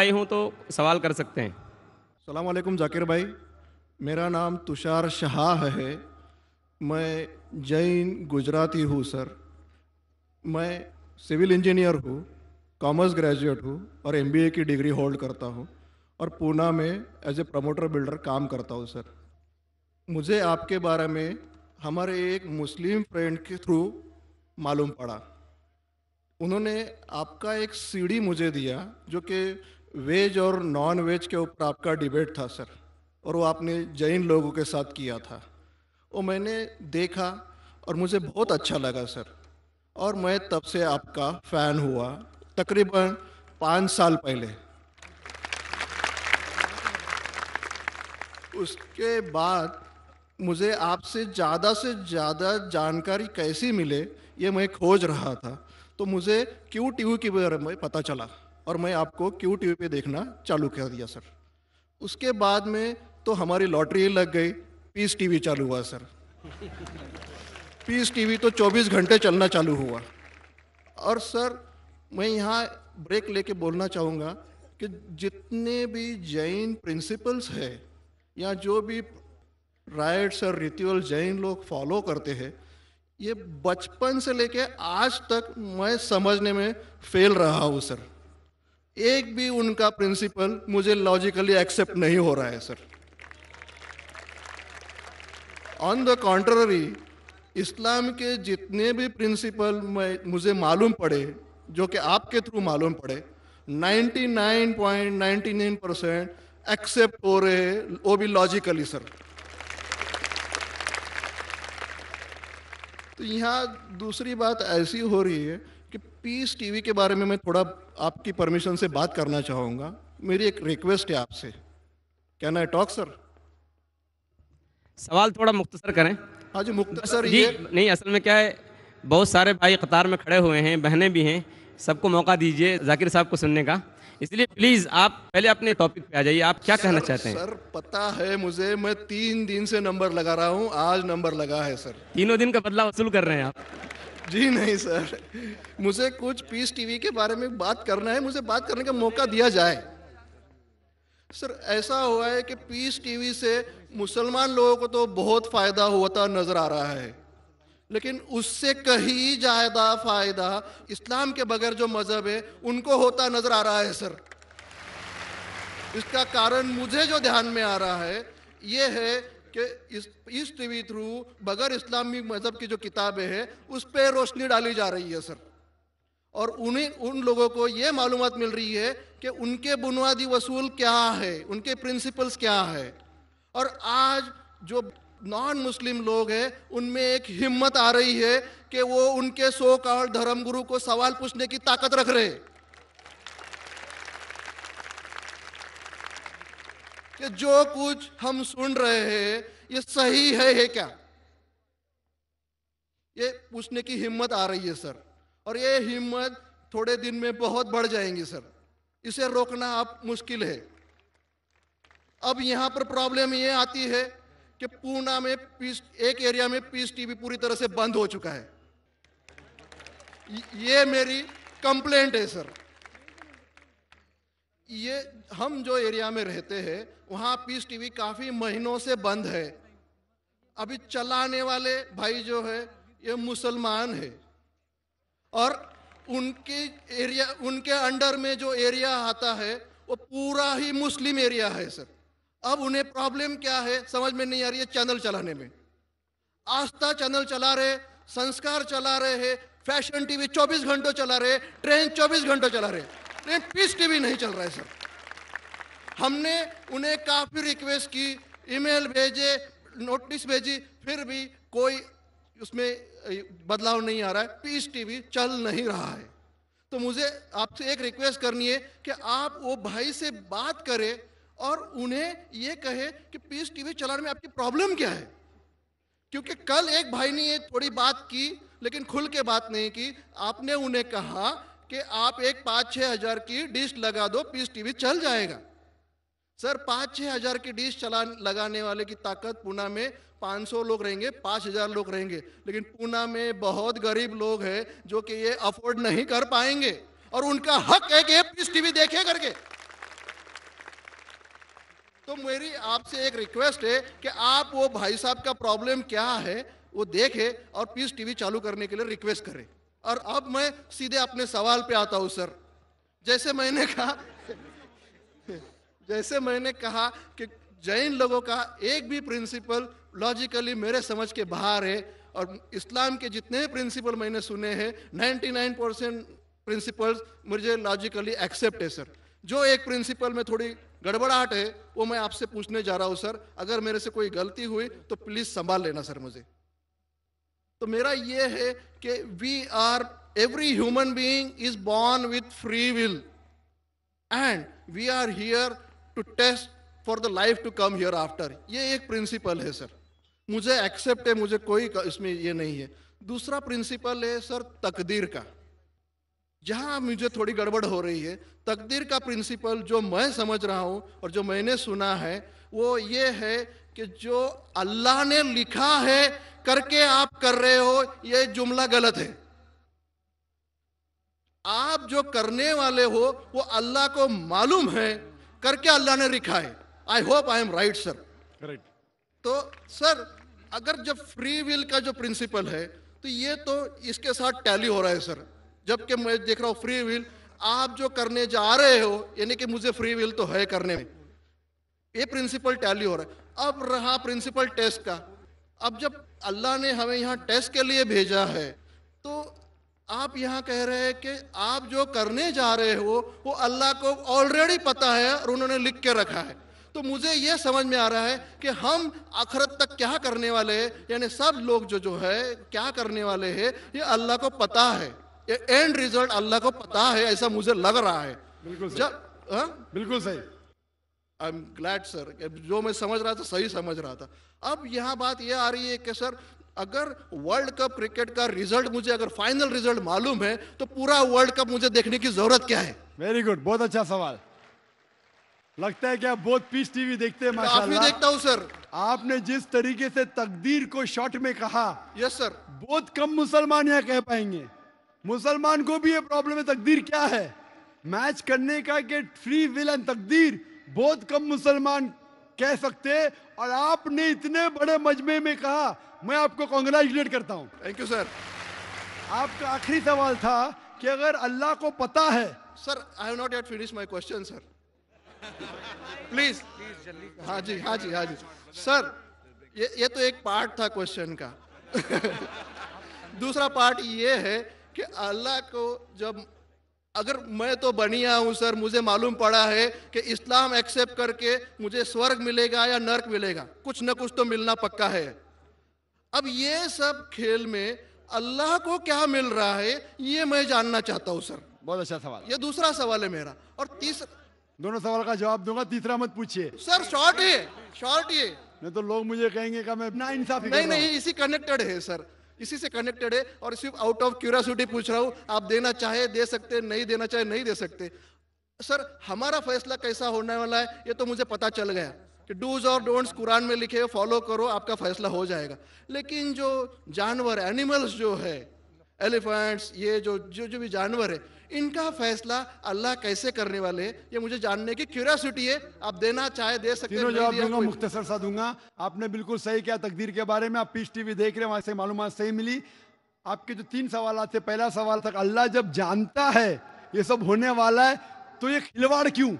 भाई हों तो सवाल कर सकते हैं सलामकुम जाकिर भाई मेरा नाम तुषार शाह है मैं जैन गुजराती हूँ सर मैं सिविल इंजीनियर हूँ कॉमर्स ग्रेजुएट हूँ और एमबीए की डिग्री होल्ड करता हूँ और पूना में एज ए प्रमोटर बिल्डर काम करता हूँ सर मुझे आपके बारे में हमारे एक मुस्लिम फ्रेंड के थ्रू मालूम पड़ा उन्होंने आपका एक सीडी मुझे दिया जो कि वेज और नॉन वेज के ऊपर आपका डिबेट था सर और वो आपने जैन लोगों के साथ किया था वो मैंने देखा और मुझे बहुत अच्छा लगा सर और मैं तब से आपका फ़ैन हुआ तकरीबन पाँच साल पहले उसके बाद मुझे आपसे ज़्यादा से ज़्यादा जानकारी कैसी मिले ये मैं खोज रहा था तो मुझे क्यू टी की बारे में पता चला और मैं आपको क्यू टी पे देखना चालू कर दिया सर उसके बाद में तो हमारी लॉटरी लग गई पीस टीवी चालू हुआ सर पीस टीवी तो 24 घंटे चलना चालू हुआ और सर मैं यहाँ ब्रेक लेके बोलना चाहूँगा कि जितने भी जैन प्रिंसिपल्स है या जो भी राइट्स और रिचुअल जैन लोग फॉलो करते हैं ये बचपन से लेके आज तक मैं समझने में फेल रहा हूँ सर एक भी उनका प्रिंसिपल मुझे लॉजिकली एक्सेप्ट नहीं हो रहा है सर ऑन द कॉन्ट्ररी इस्लाम के जितने भी प्रिंसिपल मुझे मालूम पड़े जो कि आपके थ्रू मालूम पड़े 99.99 परसेंट एक्सेप्ट हो रहे वो भी लॉजिकली सर तो यहाँ दूसरी बात ऐसी हो रही है पीस टीवी के बारे में मैं थोड़ा आपकी परमिशन से बात करना चाहूँगा मेरी एक रिक्वेस्ट है आपसे कैन आई टॉक सर सवाल थोड़ा मुख्तसर करें हाँ जी मुख्तसर ये... नहीं असल में क्या है बहुत सारे भाई कतार में खड़े हुए हैं बहनें भी हैं सबको मौका दीजिए जाकिर साहब को सुनने का इसलिए प्लीज आप पहले अपने टॉपिक पे आ जाइए आप क्या कहना चाहते हैं सर पता है मुझे मैं तीन दिन से नंबर लगा रहा हूँ आज नंबर लगा है सर तीनों दिन का बदला वसूल कर रहे हैं आप जी नहीं सर मुझे कुछ पीस टीवी के बारे में बात करना है मुझे बात करने का मौका दिया जाए सर ऐसा हुआ है कि पीस टीवी से मुसलमान लोगों को तो बहुत फायदा होता नजर आ रहा है लेकिन उससे कहीं ज्यादा फायदा इस्लाम के बगैर जो मजहब है उनको होता नजर आ रहा है सर इसका कारण मुझे जो ध्यान में आ रहा है ये है कि इस इस टीवी थ्रू बगैर इस्लामी मजहब की जो किताबें हैं उस पर रोशनी डाली जा रही है सर और उन्हें उन लोगों को ये मालूम मिल रही है कि उनके बुनियादी वसूल क्या है उनके प्रिंसिपल्स क्या है और आज जो नॉन मुस्लिम लोग हैं उनमें एक हिम्मत आ रही है कि वो उनके सो काल धर्मगुरु को सवाल पूछने की ताकत रख रहे हैं कि जो कुछ हम सुन रहे हैं ये सही है, है क्या ये पूछने की हिम्मत आ रही है सर और ये हिम्मत थोड़े दिन में बहुत बढ़ जाएंगी सर इसे रोकना आप मुश्किल है अब यहां पर प्रॉब्लम ये आती है कि पूना में पीस एक एरिया में पीस टीवी पूरी तरह से बंद हो चुका है ये मेरी कंप्लेंट है सर ये हम जो एरिया में रहते हैं वहाँ पीस टीवी काफ़ी महीनों से बंद है अभी चलाने वाले भाई जो है ये मुसलमान है और उनके एरिया उनके अंडर में जो एरिया आता है वो पूरा ही मुस्लिम एरिया है सर अब उन्हें प्रॉब्लम क्या है समझ में नहीं आ रही है चैनल चलाने में आस्था चैनल चला रहे संस्कार चला रहे हैं फैशन टीवी 24 घंटों चला रहे ट्रेन 24 घंटों चला रहे हैं नहीं पीस टीवी नहीं चल रहा है सर हमने उन्हें काफ़ी रिक्वेस्ट की ईमेल भेजे नोटिस भेजी फिर भी कोई उसमें बदलाव नहीं आ रहा है पीस टीवी चल नहीं रहा है तो मुझे आपसे एक रिक्वेस्ट करनी है कि आप वो भाई से बात करें और उन्हें ये कहे कि पीस टीवी चलाने में आपकी प्रॉब्लम क्या है क्योंकि कल एक भाई ने थोड़ी बात की लेकिन खुल के बात नहीं की आपने उन्हें कहा कि आप एक पाँच छह हजार की डिश लगा दो पीस टीवी चल जाएगा सर पाँच छह हजार की डिश चला लगाने वाले की ताकत पूना में 500 लोग रहेंगे 5000 लोग रहेंगे लेकिन पूना में बहुत गरीब लोग हैं जो कि ये अफोर्ड नहीं कर पाएंगे और उनका हक है कि ये पीस टीवी देखे करके तो मेरी आपसे एक रिक्वेस्ट है कि आप वो भाई साहब का प्रॉब्लम क्या है वो देखे और पीस टीवी चालू करने के लिए रिक्वेस्ट करें और अब मैं सीधे अपने सवाल पे आता हूँ सर जैसे मैंने कहा जैसे मैंने कहा कि जैन लोगों का एक भी प्रिंसिपल लॉजिकली मेरे समझ के बाहर है और इस्लाम के जितने प्रिंसिपल मैंने सुने हैं 99 परसेंट प्रिंसिपल्स मुझे लॉजिकली एक्सेप्ट है सर जो एक प्रिंसिपल में थोड़ी गड़बड़ाहट है वो मैं आपसे पूछने जा रहा हूँ सर अगर मेरे से कोई गलती हुई तो प्लीज़ संभाल लेना सर मुझे तो मेरा ये है कि we are every human being is born with free will and we are here to test for the life to come hereafter ये एक प्रिंसिपल है सर मुझे एक्सेप्ट है मुझे कोई इसमें ये नहीं है दूसरा प्रिंसिपल है सर तकदीर का जहां मुझे थोड़ी गड़बड़ हो रही है तकदीर का प्रिंसिपल जो मैं समझ रहा हूं और जो मैंने सुना है वो ये है कि जो अल्लाह ने लिखा है करके आप कर रहे हो ये जुमला गलत है आप जो करने वाले हो वो अल्लाह को मालूम है करके अल्लाह ने लिखा है I hope I am right sir right तो सर अगर जब फ्री विल का जो प्रिंसिपल है तो ये तो इसके साथ टैली हो रहा है सर जबकि मैं देख रहा हूं फ्री विल आप जो करने जा रहे हो यानी कि मुझे फ्री विल तो है करने में ये प्रिंसिपल टैली हो रहा है अब रहा प्रिंसिपल टेस्ट का अब जब अल्लाह ने हमें यहाँ टेस्ट के लिए भेजा है तो आप यहाँ कह रहे हैं कि आप जो करने जा रहे हो वो अल्लाह को ऑलरेडी पता है और उन्होंने लिख के रखा है तो मुझे ये समझ में आ रहा है कि हम आखरत तक क्या करने वाले हैं यानी सब लोग जो जो है क्या करने वाले हैं ये अल्लाह को पता है ये एंड रिजल्ट अल्लाह को पता है ऐसा मुझे लग रहा है बिल्कुल सही। जब, हाँ? बिल्कुल सही आई एम ग्लैड सर जो मैं समझ रहा था सही समझ रहा था अब यहाँ बात यह आ रही है कि सर अगर वर्ल्ड कप क्रिकेट का रिजल्ट मुझे अगर फाइनल रिजल्ट मालूम है तो पूरा वर्ल्ड कप मुझे देखने की जरूरत क्या है वेरी गुड बहुत अच्छा सवाल लगता है कि आप बहुत पीस टीवी देखते हैं माशाल्लाह। आप देखता हूं सर आपने जिस तरीके से तकदीर को शॉट में कहा यस सर बहुत कम मुसलमान यह कह पाएंगे मुसलमान को भी ये प्रॉब्लम है तकदीर क्या है मैच करने का के फ्री विल एंड तकदीर बहुत कम मुसलमान कह सकते और आपने इतने बड़े मजमे में कहा मैं आपको कॉन्ग्रेचुलेट करता हूँ थैंक यू सर आपका आखिरी सवाल था कि अगर अल्लाह को पता है sir I not yet finish my question sir please हाँ जी हाँ जी हाँ जी सर ये ये तो एक पार्ट था क्वेश्चन का दूसरा पार्ट ये है कि अल्लाह को जब अगर मैं तो बनिया हूँ सर मुझे मालूम पड़ा है कि इस्लाम एक्सेप्ट करके मुझे स्वर्ग मिलेगा या नर्क मिलेगा कुछ न कुछ तो मिलना पक्का है अब ये सब खेल में अल्लाह को क्या मिल रहा है ये मैं जानना चाहता हूँ सर बहुत अच्छा सवाल ये दूसरा सवाल है मेरा और तीसरा दोनों सवाल का जवाब दूंगा तीसरा मत पूछिए सर शॉर्ट ये शॉर्ट ये नहीं तो लोग मुझे कहेंगे का मैं ना नहीं नहीं इसी कनेक्टेड है सर इसी से कनेक्टेड है और सिर्फ आउट ऑफ क्यूरियोसिटी पूछ रहा हूँ आप देना चाहे दे सकते नहीं देना चाहे नहीं दे सकते सर हमारा फैसला कैसा होने वाला है ये तो मुझे पता चल गया कि डूज और डोंट्स कुरान में लिखे फॉलो करो आपका फैसला हो जाएगा लेकिन जो जानवर एनिमल्स जो है एलिफेंट्स ये जो जो जो भी जानवर है इनका फैसला अल्लाह कैसे करने वाले हैं ये मुझे जानने की क्यूरियोसिटी है आप देना चाहे दे सकते हैं जवाब दूंगा मुख्तसर सा दूंगा आपने बिल्कुल सही किया तकदीर के बारे में आप पीस टीवी देख रहे हैं वहां से मालूम सही मिली आपके जो तीन सवाल थे पहला सवाल था अल्लाह जब जानता है ये सब होने वाला है तो ये खिलवाड़ क्यों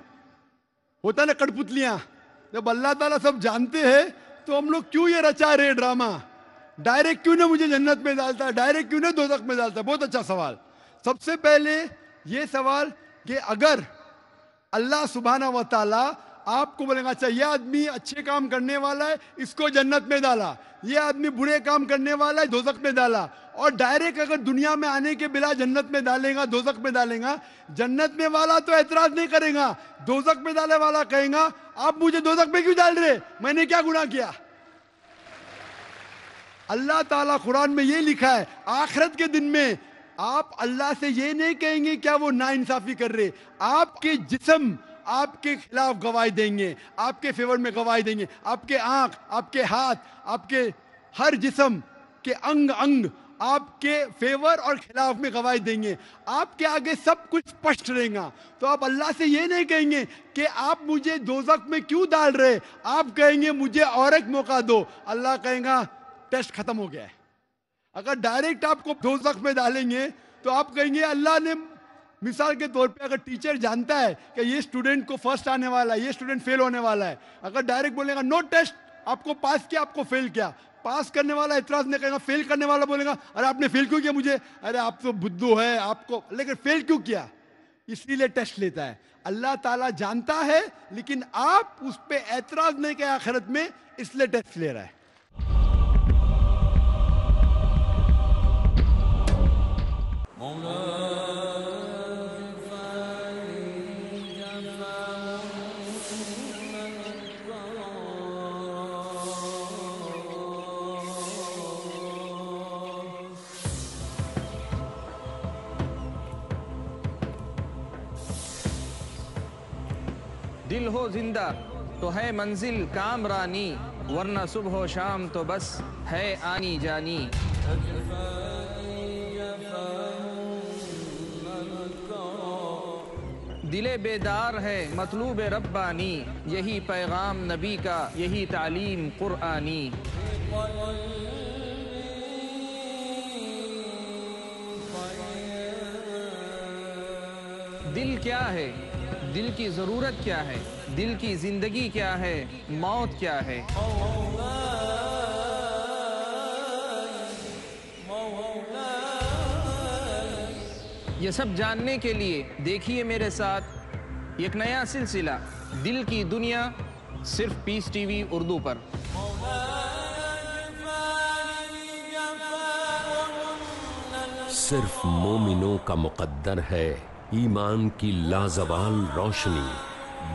होता ना कठपुतलियां जब अल्लाह ताला सब जानते हैं तो हम लोग क्यों ये रचा रहे ड्रामा डायरेक्ट क्यों ना मुझे जन्नत में डालता है डायरेक्ट क्यों ना दोजख में डालता बहुत अच्छा सवाल सबसे पहले ये सवाल कि अगर अल्लाह सुबहाना व ताला आपको बोलेगा अच्छा ये आदमी अच्छे काम करने वाला है इसको जन्नत में डाला ये आदमी बुरे काम करने वाला है दोजक में डाला और डायरेक्ट अगर दुनिया में आने के बिना जन्नत में डालेगा दोजक में डालेगा जन्नत में वाला तो ऐतराज नहीं करेगा दोजक में डाले वाला कहेगा आप मुझे दोजक में क्यों डाल रहे मैंने क्या गुना किया अल्लाह ताला कुरान में ये लिखा है आखिरत के दिन में आप अल्लाह से ये नहीं कहेंगे क्या वो नाइंसाफी कर रहे आपके जिसम आपके खिलाफ गवाही देंगे आपके फेवर में गवाही देंगे आपके आंख आपके हाथ आपके हर जिसम के अंग अंग आपके फेवर और खिलाफ में गवाही देंगे आपके आगे सब कुछ स्पष्ट रहेगा तो आप अल्लाह से ये नहीं कहेंगे कि आप मुझे दोजक में क्यों डाल रहे आप कहेंगे मुझे और एक मौका दो अल्लाह कहेगा टेस्ट खत्म हो गया है अगर डायरेक्ट आपको दोजख में डालेंगे तो आप कहेंगे अल्लाह ने मिसाल के तौर पे अगर टीचर जानता है कि ये स्टूडेंट को फर्स्ट आने वाला है ये स्टूडेंट फेल होने वाला है अगर डायरेक्ट बोलेगा नो टेस्ट आपको पास किया आपको फेल किया पास करने वाला इतराज नहीं कहेगा फेल करने वाला बोलेगा अरे आपने फेल क्यों किया मुझे अरे आप तो बुद्धू है आपको लेकिन फेल क्यों किया इसीलिए टेस्ट लेता है अल्लाह ताला जानता है लेकिन आप उस पर ऐतराज नहीं किया आखिरत में इसलिए टेस्ट ले रहा है दिल हो जिंदा तो है मंजिल काम रानी वरना सुबह शाम तो बस है आनी जानी दिल बेदार है मतलूब रब्बानी यही पैगाम नबी का यही तालीम कुरानी दिल क्या है दिल की ज़रूरत क्या है दिल की ज़िंदगी क्या है मौत क्या है ये सब जानने के लिए देखिए मेरे साथ एक नया सिलसिला दिल की दुनिया सिर्फ पीस टीवी उर्दू पर सिर्फ मोमिनों का मुकद्दर है ईमान की लाजवाल रोशनी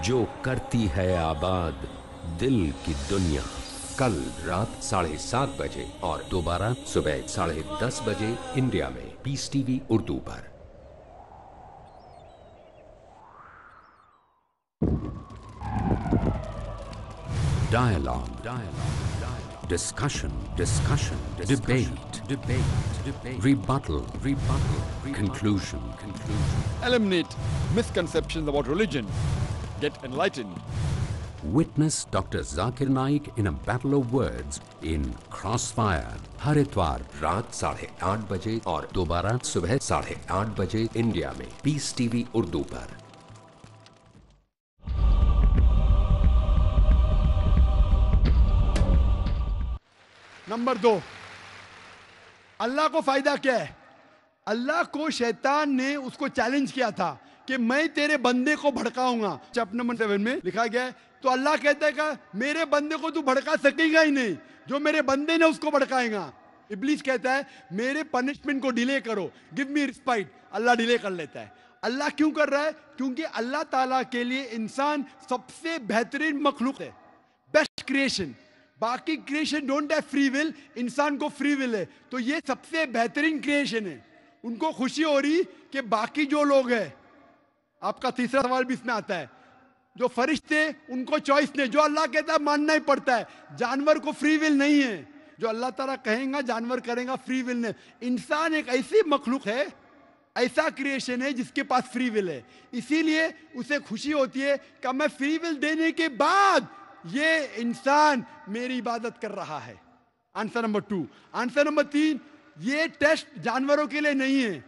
जो करती है आबाद दिल की दुनिया कल रात साढ़े सात बजे और दोबारा सुबह साढ़े दस बजे इंडिया में पीस टीवी उर्दू पर Dialogue. Dialogue. Dialogue. Discussion. Discussion. Discussion. Debate. Debate. Debate. Rebuttal. Rebuttal. Rebuttal. Conclusion. Conclusion. Eliminate misconceptions about religion. Get enlightened. Witness Dr. Zakir Naik in a battle of words in Crossfire. हर इतवार रात साढ़े or बजे और दोबारा सुबह साढ़े आठ बजे इंडिया में नंबर दो अल्लाह को फायदा क्या है अल्लाह को शैतान ने उसको चैलेंज किया था कि मैं तेरे बंदे को भड़काऊंगा चैप्टर नंबर सेवन में लिखा गया है तो अल्लाह कहता है मेरे बंदे को तू भड़का सकेगा ही नहीं जो मेरे बंदे ने उसको भड़काएगा इबलीस कहता है मेरे पनिशमेंट को डिले करो गिव मी रिस्पाइट अल्लाह डिले कर लेता है अल्लाह क्यों कर रहा है क्योंकि अल्लाह ताला के लिए इंसान सबसे बेहतरीन मखलूक है बेस्ट क्रिएशन बाकी creation don't have free will इंसान को फ्री विल है तो ये सबसे बेहतरीन क्रिएशन है उनको खुशी हो रही कि बाकी जो लोग हैं आपका तीसरा सवाल भी इसमें आता है जो फरिश्ते उनको चॉइस नहीं जो अल्लाह कहता है मानना ही पड़ता है जानवर को फ्री विल नहीं है जो अल्लाह तारा कहेगा जानवर करेगा फ्री विल नहीं इंसान एक ऐसी मखलूक है ऐसा क्रिएशन है जिसके पास फ्री विल है इसीलिए उसे खुशी होती है कि मैं फ्री विल देने के बाद ये इंसान मेरी इबादत कर रहा है answer number two answer number तीन ये टेस्ट जानवरों के लिए नहीं है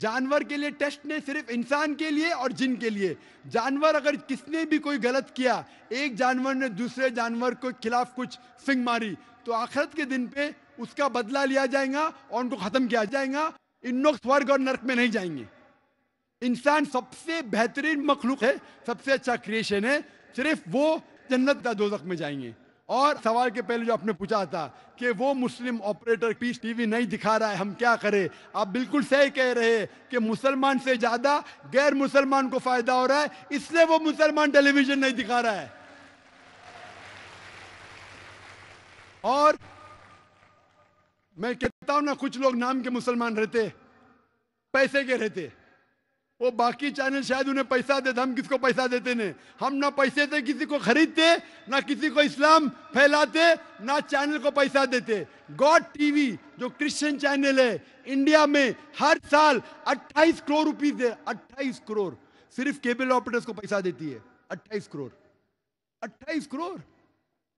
जानवर के लिए टेस्ट ने सिर्फ इंसान के लिए और जिन के लिए जानवर अगर किसने भी कोई गलत किया एक जानवर ने दूसरे जानवर के खिलाफ कुछ सिंग मारी तो आखिरत के दिन पे उसका बदला लिया जाएगा और उनको खत्म किया जाएगा इन लोग स्वर्ग और नर्क में नहीं जाएंगे इंसान सबसे बेहतरीन मखलूक है सबसे अच्छा क्रिएशन है सिर्फ वो जन्नत दोजक में जाएंगे और सवाल के पहले जो आपने पूछा था कि वो मुस्लिम ऑपरेटर पीस टीवी नहीं दिखा रहा है हम क्या करें आप बिल्कुल सही कह रहे हैं कि मुसलमान से ज़्यादा गैर मुसलमान को फ़ायदा हो रहा है इसलिए वो मुसलमान टेलीविज़न नहीं दिखा रहा है और मैं कहता हूं ना कुछ लोग नाम के मुसलमान रहते पैसे के रहते वो बाकी चैनल शायद उन्हें पैसा देते हम किसको पैसा देते नहीं हम ना पैसे से किसी को खरीदते ना किसी को इस्लाम फैलाते ना चैनल को पैसा देते गॉड टीवी जो क्रिश्चियन चैनल है इंडिया में हर साल 28 करोड़ रुपीज दे 28 करोड़ सिर्फ केबल ऑपरेटर्स को पैसा देती है 28 करोड़ 28 करोड़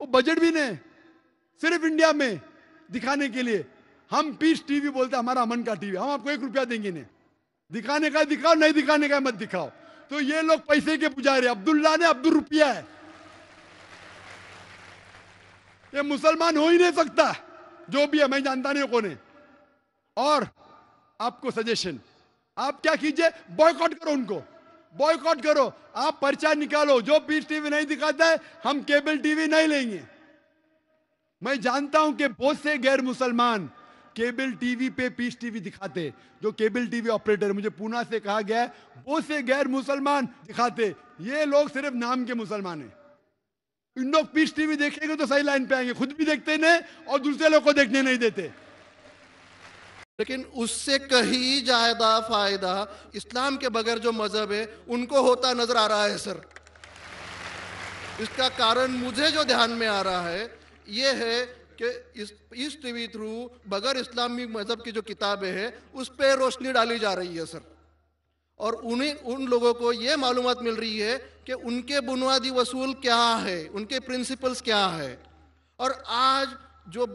वो बजट भी नहीं सिर्फ इंडिया में दिखाने के लिए हम पीस टीवी बोलते हमारा अमन का टीवी हम आपको एक रुपया देंगे नहीं दिखाने का दिखाओ नहीं दिखाने का मत दिखाओ तो ये लोग पैसे के पुजारी अब्दुल्ला ने अब्दुल रुपया है ये मुसलमान हो ही नहीं सकता जो भी है मैं जानता नहीं कौन है और आपको सजेशन आप क्या कीजिए बॉयकॉट करो उनको बॉयकॉट करो आप पर्चा निकालो जो पीस टीवी नहीं दिखाता है हम केबल टीवी नहीं लेंगे मैं जानता हूं कि बहुत से गैर मुसलमान केबल टीवी पे पीस टीवी दिखाते जो केबल टीवी ऑपरेटर मुझे पूना से कहा गया वो से गैर मुसलमान दिखाते ये लोग सिर्फ नाम के मुसलमान हैं इन लोग पीस टीवी देखेंगे तो सही लाइन पे आएंगे खुद भी देखते नहीं और दूसरे लोग को देखने नहीं देते लेकिन उससे कहीं ज्यादा फायदा इस्लाम के बगैर जो मजहब है उनको होता नजर आ रहा है सर इसका कारण मुझे जो ध्यान में आ रहा है ये है कि इस इस टीवी थ्रू बगैर इस्लामी मज़हब की जो किताबें हैं उस पर रोशनी डाली जा रही है सर और उन्हें उन लोगों को ये मालूम मिल रही है कि उनके बुनियादी वसूल क्या है उनके प्रिंसिपल्स क्या है और आज जो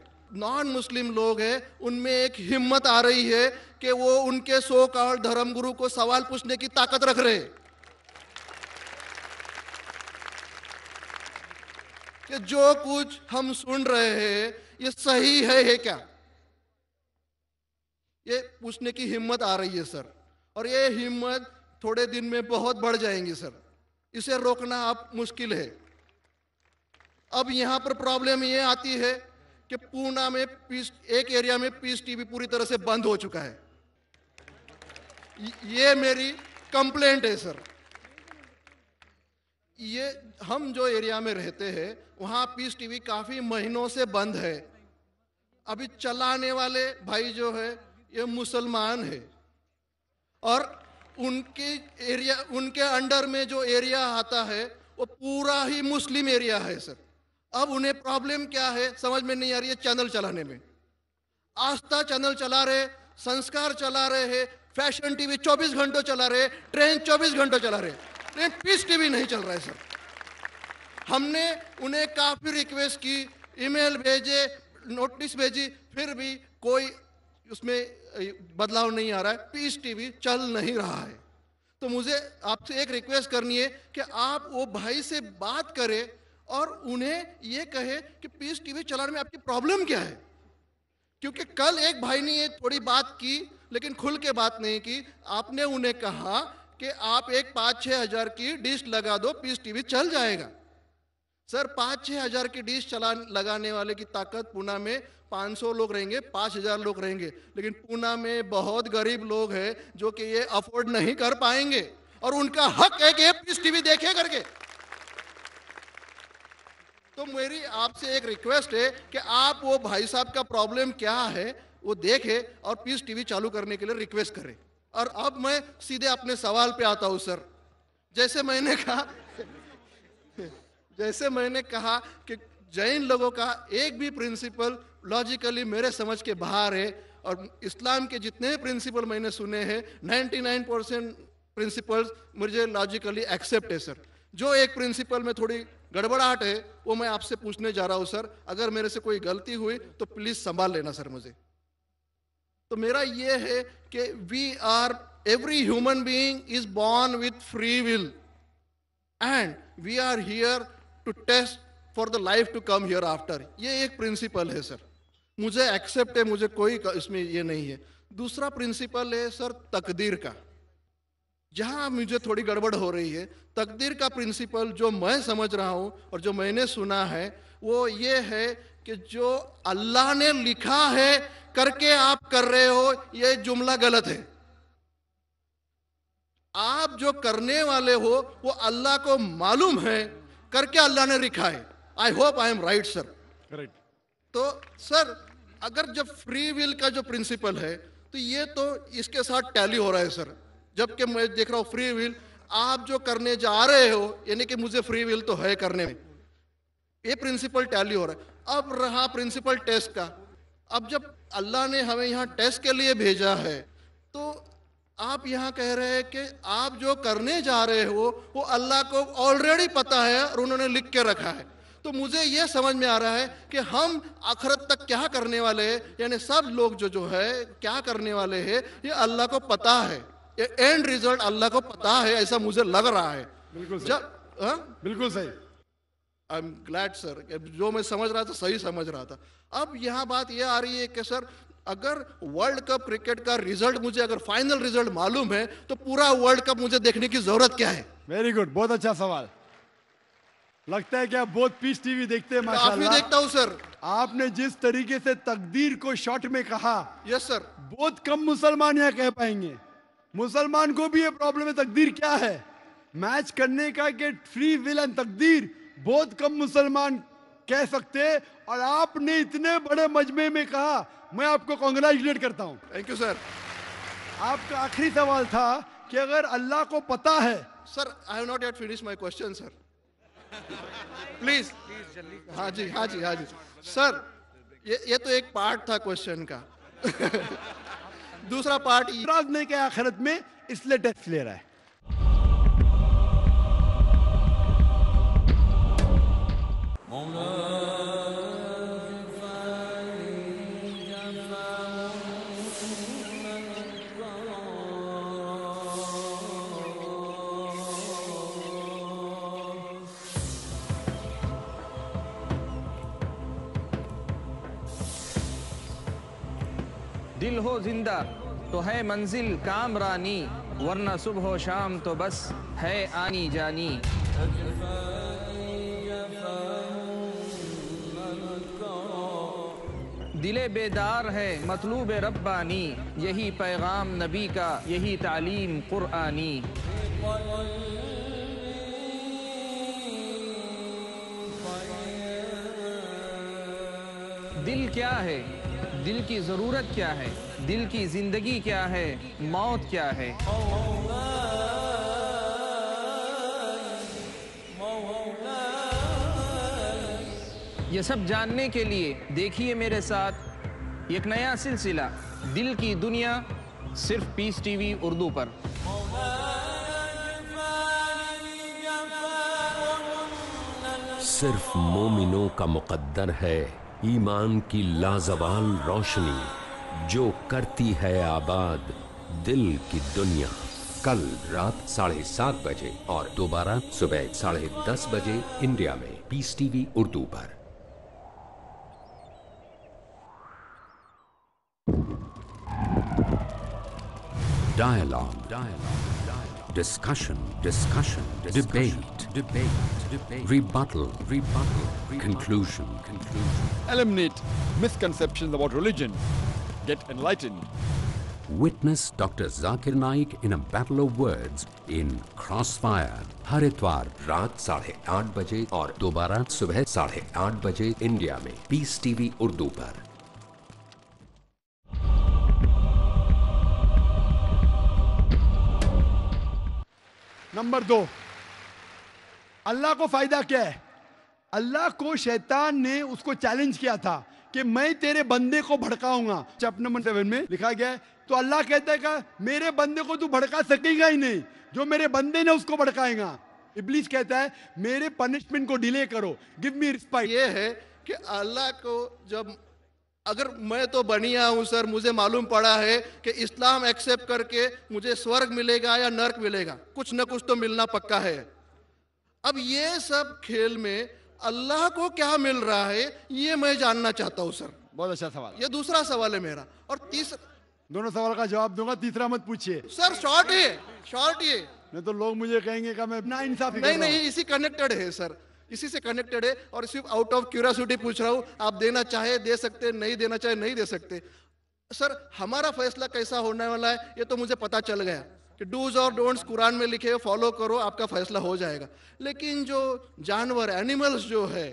नॉन मुस्लिम लोग हैं उनमें एक हिम्मत आ रही है कि वो उनके सो कॉल धर्मगुरु को सवाल पूछने की ताकत रख रहे हैं कि जो कुछ हम सुन रहे हैं ये सही है है क्या ये पूछने की हिम्मत आ रही है सर और ये हिम्मत थोड़े दिन में बहुत बढ़ जाएंगी सर इसे रोकना अब मुश्किल है अब यहां पर प्रॉब्लम ये आती है कि पूना में पीस एक एरिया में पीस टीवी पूरी तरह से बंद हो चुका है ये मेरी कंप्लेंट है सर ये हम जो एरिया में रहते हैं वहाँ पीस टीवी काफ़ी महीनों से बंद है अभी चलाने वाले भाई जो है ये मुसलमान है और उनकी एरिया उनके अंडर में जो एरिया आता है वो पूरा ही मुस्लिम एरिया है सर अब उन्हें प्रॉब्लम क्या है समझ में नहीं आ रही है चैनल चलाने में आस्था चैनल चला रहे संस्कार चला रहे हैं फैशन टीवी 24 घंटों चला रहे ट्रेन 24 घंटों चला रहे नहीं पीस टीवी नहीं चल रहा है सर हमने उन्हें काफ़ी रिक्वेस्ट की ईमेल भेजे नोटिस भेजी फिर भी कोई उसमें बदलाव नहीं आ रहा है पीस टीवी चल नहीं रहा है तो मुझे आपसे एक रिक्वेस्ट करनी है कि आप वो भाई से बात करें और उन्हें ये कहे कि पीस टीवी चलाने में आपकी प्रॉब्लम क्या है क्योंकि कल एक भाई ने ये थोड़ी बात की लेकिन खुल के बात नहीं की आपने उन्हें कहा कि आप एक पांच छह हजार की डिश लगा दो पीस टीवी चल जाएगा सर पांच छह हजार की डिश चला लगाने वाले की ताकत पूना में 500 लोग रहेंगे 5000 लोग रहेंगे लेकिन पूना में बहुत गरीब लोग हैं जो कि ये अफोर्ड नहीं कर पाएंगे और उनका हक है कि पीस टीवी देखे करके तो मेरी आपसे एक रिक्वेस्ट है कि आप वो भाई साहब का प्रॉब्लम क्या है वो देखे और पीस टीवी चालू करने के लिए रिक्वेस्ट करें और अब मैं सीधे अपने सवाल पे आता हूँ सर जैसे मैंने कहा जैसे मैंने कहा कि जैन लोगों का एक भी प्रिंसिपल लॉजिकली मेरे समझ के बाहर है और इस्लाम के जितने प्रिंसिपल मैंने सुने हैं 99 परसेंट प्रिंसिपल्स मुझे लॉजिकली एक्सेप्ट है सर जो एक प्रिंसिपल में थोड़ी गड़बड़ाहट है वो मैं आपसे पूछने जा रहा हूँ सर अगर मेरे से कोई गलती हुई तो प्लीज़ संभाल लेना सर मुझे तो मेरा ये है कि we are every human being is born with free will and we are here to test for the life to come hereafter ये एक प्रिंसिपल है सर मुझे एक्सेप्ट है मुझे कोई इसमें ये नहीं है दूसरा प्रिंसिपल है सर तकदीर का जहां मुझे थोड़ी गड़बड़ हो रही है तकदीर का प्रिंसिपल जो मैं समझ रहा हूं और जो मैंने सुना है वो ये है कि जो अल्लाह ने लिखा है करके आप कर रहे हो यह जुमला गलत है आप जो करने वाले हो वो अल्लाह को मालूम है करके अल्लाह ने लिखा है I hope I am right sir right तो सर अगर जब फ्री विल का जो प्रिंसिपल है तो ये तो इसके साथ टैली हो रहा है सर जबकि मैं देख रहा हूं फ्री विल आप जो करने जा रहे हो यानी कि मुझे फ्री विल तो है करने में ये प्रिंसिपल टैली हो रहा है अब रहा प्रिंसिपल टेस्ट का अब जब अल्लाह ने हमें यहाँ टेस्ट के लिए भेजा है तो आप यहाँ कह रहे हैं कि आप जो करने जा रहे हो वो अल्लाह को ऑलरेडी पता है और उन्होंने लिख के रखा है तो मुझे ये समझ में आ रहा है कि हम आखरत तक क्या करने वाले हैं यानी सब लोग जो जो है क्या करने वाले हैं ये अल्लाह को पता है ये एंड रिजल्ट अल्लाह को पता है ऐसा मुझे लग रहा है बिल्कुल जब हाँ? बिल्कुल सही आई एम ग्लैड सर जो मैं समझ रहा था सही समझ रहा था अब यहाँ बात यह आ रही है कि सर अगर वर्ल्ड कप क्रिकेट का रिजल्ट मुझे अगर फाइनल रिजल्ट मालूम है तो पूरा वर्ल्ड कप मुझे देखने की जरूरत क्या है वेरी गुड बहुत अच्छा सवाल लगता है कि आप बहुत पीस टीवी देखते हैं माशाल्लाह। काफी देखता हूँ सर आपने जिस तरीके से तकदीर को शॉट में कहा यस सर बहुत कम मुसलमान यहाँ कह पाएंगे मुसलमान को भी ये प्रॉब्लम है तकदीर क्या है मैच करने का कि फ्री विल एंड तकदीर बहुत कम मुसलमान कह सकते और आपने इतने बड़े मजमे में कहा मैं आपको कॉन्ग्रेचुलेट करता हूँ थैंक यू सर आपका आखिरी सवाल था कि अगर अल्लाह को पता है sir I have not yet finish my question sir please हाँ जी हाँ जी हाँ जी सर ये ये तो एक पार्ट था क्वेश्चन का दूसरा पार्ट इतराज नहीं किया आखिरत में इसलिए टेस्ट ले रहा है दिल हो जिंदा तो है मंजिल काम रानी वरना सुबह शाम तो बस है आनी जानी दिल बेदार है मतलूब रब्बानी यही पैगाम नबी का यही तालीम कुरानी दिल क्या है दिल की ज़रूरत क्या है दिल की ज़िंदगी क्या है मौत क्या है ये सब जानने के लिए देखिए मेरे साथ एक नया सिलसिला दिल की दुनिया सिर्फ पीस टीवी उर्दू पर सिर्फ मोमिनों का मुकद्दर है ईमान की लाजवाल रोशनी जो करती है आबाद दिल की दुनिया कल रात साढ़े सात बजे और दोबारा सुबह साढ़े दस बजे इंडिया में पीस टीवी उर्दू पर Dialogue. Dialogue. Dialogue. Discussion. Discussion. Discussion. Debate. Debate. Debate. Rebuttal. Rebuttal. Rebuttal. Conclusion. Conclusion. Eliminate misconceptions about religion. Get enlightened. Witness Dr. Zakir Naik in a battle of words in Crossfire. Haritwar, Raat रात साढ़े आठ बजे और दोबारा सुबह साढ़े आठ बजे इंडिया में पीस टीवी उर्दू नंबर दो अल्लाह को फायदा क्या है अल्लाह को शैतान ने उसको चैलेंज किया था कि मैं तेरे बंदे को भड़काऊंगा चैप्टर नंबर सेवन में लिखा गया है तो अल्लाह कहता है मेरे बंदे को तू भड़का सकेगा ही नहीं जो मेरे बंदे ने उसको भड़काएगा इबलीस कहता है मेरे पनिशमेंट को डिले करो गिव मी रिस्पाइट ये है कि अल्लाह को जब अगर मैं तो बनिया हूं सर मुझे मालूम पड़ा है कि इस्लाम एक्सेप्ट करके मुझे स्वर्ग मिलेगा या नर्क मिलेगा कुछ न कुछ तो मिलना पक्का है अब ये सब खेल में अल्लाह को क्या मिल रहा है ये मैं जानना चाहता हूँ सर बहुत अच्छा सवाल ये दूसरा सवाल है मेरा और तीसरा दोनों सवाल का जवाब दूंगा तीसरा मत पूछिए सर शॉर्ट ये शॉर्ट ये नहीं तो लोग मुझे कहेंगे का मैं ना नहीं नहीं इसी कनेक्टेड है सर इसी से कनेक्टेड है और सिर्फ आउट ऑफ क्यूरियासिटी पूछ रहा हूँ आप देना चाहे दे सकते नहीं देना चाहे नहीं दे सकते सर हमारा फैसला कैसा होने वाला है ये तो मुझे पता चल गया कि डूज और डोंट्स कुरान में लिखे फॉलो करो आपका फैसला हो जाएगा लेकिन जो जानवर एनिमल्स जो है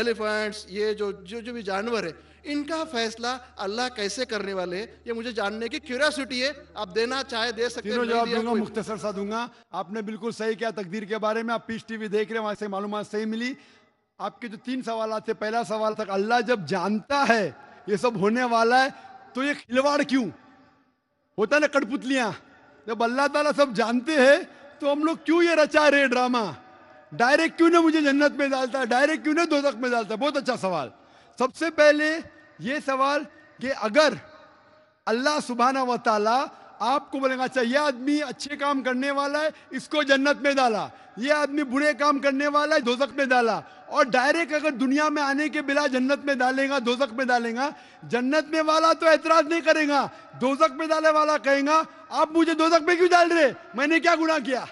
एलिफेंट्स ये जो जो जो भी जानवर है इनका फैसला अल्लाह कैसे करने वाले ये मुझे जानने की क्यूरियोसिटी है आप देना चाहे दे सकते हैं जवाब दूंगा मुख्तसर सा दूंगा आपने बिल्कुल सही किया तकदीर के बारे में आप पीस टीवी देख रहे हैं वहां से मालूम सही मिली आपके जो तीन सवाल थे पहला सवाल था अल्लाह जब जानता है ये सब होने वाला है तो ये खिलवाड़ क्यों होता ना कठपुतलियां जब अल्लाह ताला सब जानते हैं तो हम लोग क्यों ये रचा रे ड्रामा डायरेक्ट क्यों ना मुझे जन्नत में डालता डायरेक्ट क्यों ना दोजख में डालता बहुत अच्छा सवाल सबसे पहले ये सवाल कि अगर अल्लाह सुबहाना व ताला आपको बोलेगा अच्छा ये आदमी अच्छे काम करने वाला है इसको जन्नत में डाला ये आदमी बुरे काम करने वाला है दोजक में डाला और डायरेक्ट अगर दुनिया में आने के बिला जन्नत में डालेगा दोजक में डालेगा जन्नत में वाला तो ऐतराज नहीं करेगा दोजक में डाले वाला कहेगा आप मुझे दोजक में क्यों डाल रहे मैंने क्या गुना किया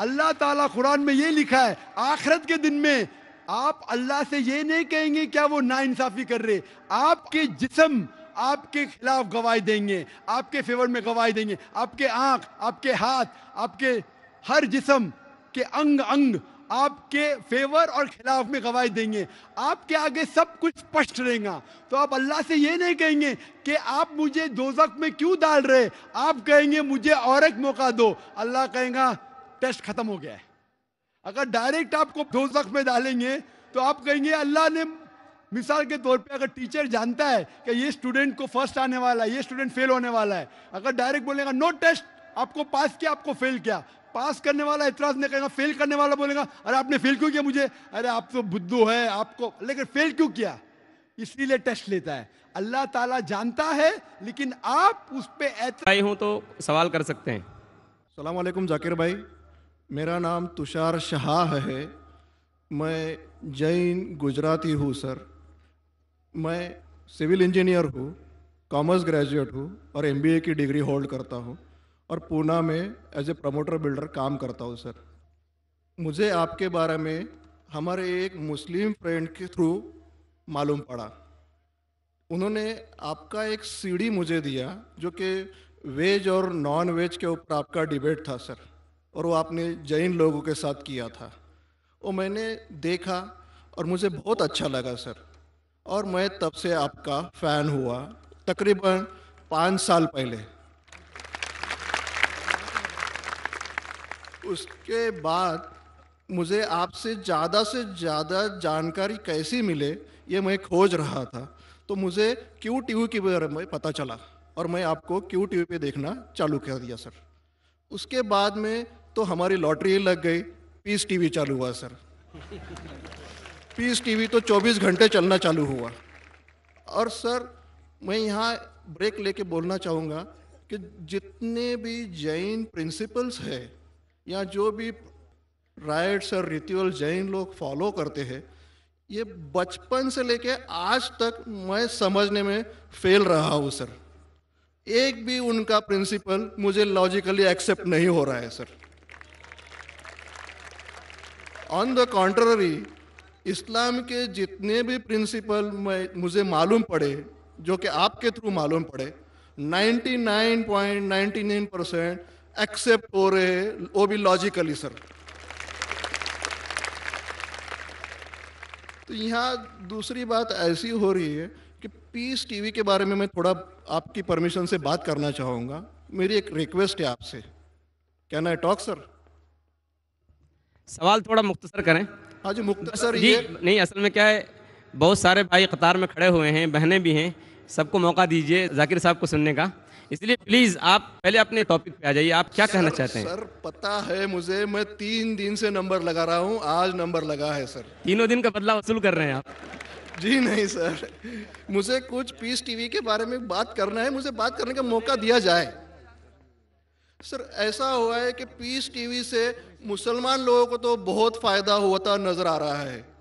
अल्लाह ताला कुरान में ये लिखा है आखिरत के दिन में आप अल्लाह से ये नहीं कहेंगे क्या वो नाइंसाफी कर रहे आपके जिसम आपके खिलाफ गवाही देंगे आपके फेवर में गवाही देंगे आपके आंख आपके हाथ आपके हर जिसम के अंग अंग आपके फेवर और खिलाफ में गवाही देंगे आपके आगे सब कुछ स्पष्ट रहेगा तो आप अल्लाह से ये नहीं कहेंगे कि आप मुझे दोजक में क्यों डाल रहे आप कहेंगे मुझे और एक मौका दो अल्लाह कहेगा टेस्ट खत्म हो गया है अगर डायरेक्ट आपको दो दोजख में डालेंगे तो आप कहेंगे अल्लाह ने मिसाल के तौर पे अगर टीचर जानता है कि ये स्टूडेंट को फर्स्ट आने वाला है ये स्टूडेंट फेल होने वाला है अगर डायरेक्ट बोलेगा नो टेस्ट आपको पास किया आपको फेल किया पास करने वाला इतराज नहीं करेगा फेल करने वाला बोलेगा अरे आपने फेल क्यों किया मुझे अरे आप तो बुद्धू है आपको लेकिन फेल क्यों किया इसीलिए टेस्ट लेता है अल्लाह ताला जानता है लेकिन आप उस पर हूँ तो सवाल कर सकते हैं सलाम वालेकुम जाकिर भाई मेरा नाम तुषार शाह है मैं जैन गुजराती हूँ सर मैं सिविल इंजीनियर हूँ कॉमर्स ग्रेजुएट हूँ और एमबीए की डिग्री होल्ड करता हूँ और पूना में एज ए प्रमोटर बिल्डर काम करता हूँ सर मुझे आपके बारे में हमारे एक मुस्लिम फ्रेंड के थ्रू मालूम पड़ा उन्होंने आपका एक सीडी मुझे दिया जो कि वेज और नॉन वेज के ऊपर आपका डिबेट था सर और वो आपने जैन लोगों के साथ किया था वो मैंने देखा और मुझे बहुत अच्छा लगा सर और मैं तब से आपका फ़ैन हुआ तकरीबन पाँच साल पहले उसके बाद मुझे आपसे ज़्यादा से ज़्यादा जानकारी कैसी मिले ये मैं खोज रहा था तो मुझे क्यू टी वी के बारे में पता चला और मैं आपको क्यू टी वी पर देखना चालू कर दिया सर उसके बाद में तो हमारी लॉटरी लग गई पीस टीवी चालू हुआ सर पीस टीवी तो 24 घंटे चलना चालू हुआ और सर मैं यहाँ ब्रेक लेके बोलना चाहूँगा कि जितने भी जैन प्रिंसिपल्स है या जो भी राइट्स और रिचुअल जैन लोग फॉलो करते हैं ये बचपन से लेके आज तक मैं समझने में फेल रहा हूँ सर एक भी उनका प्रिंसिपल मुझे लॉजिकली एक्सेप्ट नहीं हो रहा है सर ऑन द कॉन्ट्ररी इस्लाम के जितने भी प्रिंसिपल मुझे मालूम पड़े जो कि आपके थ्रू मालूम पड़े 99.99 परसेंट एक्सेप्ट हो रहे वो भी लॉजिकली सर तो यहाँ दूसरी बात ऐसी हो रही है कि पीस टीवी के बारे में मैं थोड़ा आपकी परमिशन से बात करना चाहूँगा मेरी एक रिक्वेस्ट है आपसे कैन आई टॉक सर सवाल थोड़ा मुख्तसर करें हाँ जी मुख्तसर जी नहीं असल में क्या है बहुत सारे भाई कतार में खड़े हुए हैं बहनें भी हैं सबको मौका दीजिए जाकिर साहब को सुनने का इसलिए प्लीज आप पहले अपने टॉपिक पे आ जाइए आप क्या कहना चाहते हैं सर पता है मुझे मैं तीन दिन से नंबर लगा रहा हूँ आज नंबर लगा है सर तीनों दिन का बदला वसूल कर रहे हैं आप जी नहीं सर मुझे कुछ पीस टीवी के बारे में बात करना है मुझे बात करने का मौका दिया जाए सर ऐसा हुआ है कि पीस टीवी से मुसलमान लोगों को तो बहुत फ़ायदा होता नज़र आ रहा है